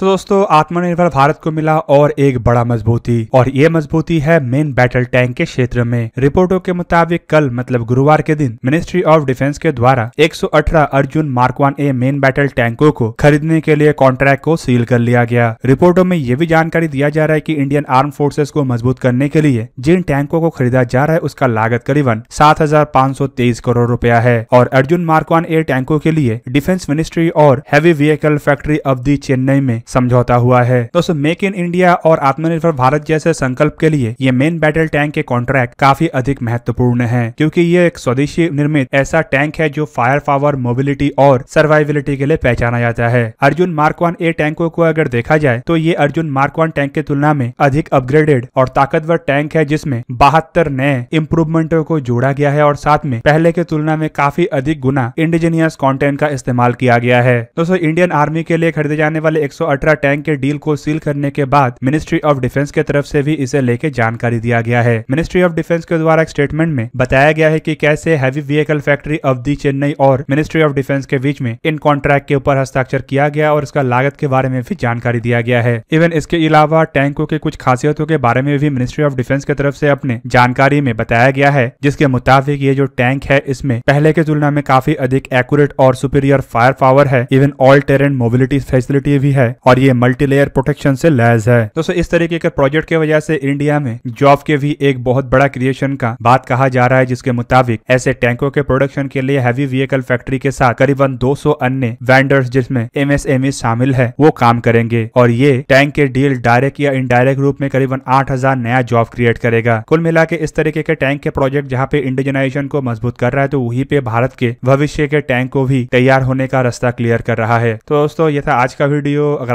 तो दोस्तों आत्मनिर्भर भारत को मिला और एक बड़ा मजबूती और ये मजबूती है मेन बैटल टैंक के क्षेत्र में रिपोर्टों के मुताबिक कल मतलब गुरुवार के दिन मिनिस्ट्री ऑफ डिफेंस के द्वारा 118 Arjun mark one A main battle टैंकों को खरीदने के लिए कॉन्ट्रैक्ट को सील कर लिया गया रिपोर्टो में ये भी जानकारी दिया जा रहा है की इंडियन आर्म फोर्सेज को मजबूत करने के लिए जिन टैंकों को खरीदा जा रहा है उसका लागत करीबन सात करोड़ रूपया है और अर्जुन मार्क वन ए टैंकों के लिए डिफेंस मिनिस्ट्री और heavy vehicle factory Avadi Chennai में समझौता हुआ है दोस्तों मेक इन इंडिया और आत्मनिर्भर भारत जैसे संकल्प के लिए ये मेन बैटल टैंक के कॉन्ट्रैक्ट काफी अधिक महत्वपूर्ण है क्योंकि ये एक स्वदेशी निर्मित ऐसा टैंक है जो फायर पावर मोबिलिटी और सर्वाइविलिटी के लिए पहचाना जाता है अर्जुन मार्क वन ए टैंकों को अगर देखा जाए तो ये अर्जुन मार्क वन टैंक की तुलना में अधिक अपग्रेडेड और ताकतवर टैंक है जिसमें बहत्तर नए इम्प्रूवमेंटों को जोड़ा गया है और साथ में पहले की तुलना में काफी अधिक गुना इंडिजिनियस कॉन्टेंट का इस्तेमाल किया गया है दोस्तों इंडियन आर्मी के लिए खरीदे जाने वाले एक अल्ट्रा टैंक के डील को सील करने के बाद मिनिस्ट्री ऑफ डिफेंस के तरफ से भी इसे लेके जानकारी दिया गया है मिनिस्ट्री ऑफ डिफेंस के द्वारा एक स्टेटमेंट में बताया गया है की कैसे heavy vehicle factory of the Chennai और मिनिस्ट्री ऑफ डिफेंस के बीच में इन कॉन्ट्रैक्ट के ऊपर हस्ताक्षर किया गया और इसका लागत के बारे में भी जानकारी दिया गया है इवन इसके अलावा टैंकों के कुछ खासियतों के बारे में भी मिनिस्ट्री ऑफ डिफेंस की तरफ से अपने जानकारी में बताया गया है जिसके मुताबिक ये जो टैंक है इसमें पहले के तुलना में काफी अधिक एक्यूरेट और सुपीरियर फायर पावर है even all terrain mobility facility भी है और ये मल्टीलेयर प्रोटेक्शन से लैस है दोस्तों इस तरीके के प्रोजेक्ट की वजह से इंडिया में जॉब के भी एक बहुत बड़ा क्रिएशन का बात कहा जा रहा है जिसके मुताबिक ऐसे टैंकों के प्रोडक्शन के लिए हैवी व्हीकल फैक्ट्री के साथ करीबन 200 अन्य वेंडर्स जिसमें एमएसएमई e शामिल है वो काम करेंगे और ये टैंक के डील डायरेक्ट या इनडायरेक्ट रूप में करीबन आठ नया जॉब क्रिएट करेगा कुल मिला के इस तरीके के टैंक के प्रोजेक्ट जहाँ पे इंडिजनाइजेशन को मजबूत कर रहा है तो वही पे भारत के भविष्य के टैंक को भी तैयार होने का रास्ता क्लियर कर रहा है तो दोस्तों ये था आज का वीडियो अगर